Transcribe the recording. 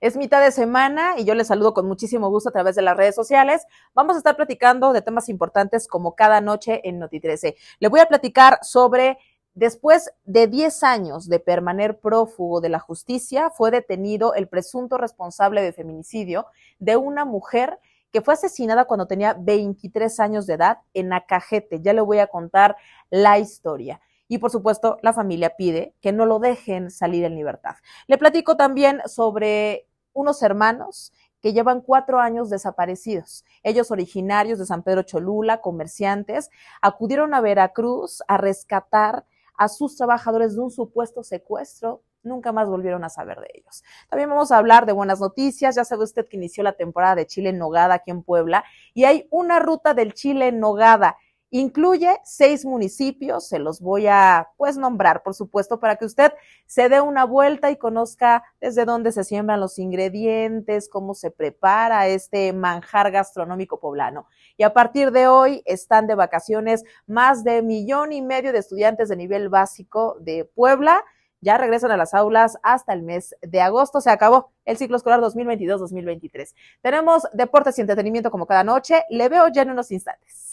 Es mitad de semana y yo les saludo con muchísimo gusto a través de las redes sociales. Vamos a estar platicando de temas importantes como cada noche en Noti 13. Le voy a platicar sobre Después de 10 años de permanecer prófugo de la justicia, fue detenido el presunto responsable de feminicidio de una mujer que fue asesinada cuando tenía 23 años de edad en Acajete. Ya le voy a contar la historia y por supuesto la familia pide que no lo dejen salir en libertad. Le platico también sobre unos hermanos que llevan cuatro años desaparecidos. Ellos originarios de San Pedro Cholula, comerciantes, acudieron a Veracruz a rescatar a sus trabajadores de un supuesto secuestro nunca más volvieron a saber de ellos. También vamos a hablar de buenas noticias. Ya sabe usted que inició la temporada de Chile en Nogada aquí en Puebla y hay una ruta del Chile en Nogada Incluye seis municipios, se los voy a pues nombrar, por supuesto, para que usted se dé una vuelta y conozca desde dónde se siembran los ingredientes, cómo se prepara este manjar gastronómico poblano. Y a partir de hoy están de vacaciones más de millón y medio de estudiantes de nivel básico de Puebla. Ya regresan a las aulas hasta el mes de agosto. Se acabó el ciclo escolar 2022-2023. Tenemos deportes y entretenimiento como cada noche. Le veo ya en unos instantes.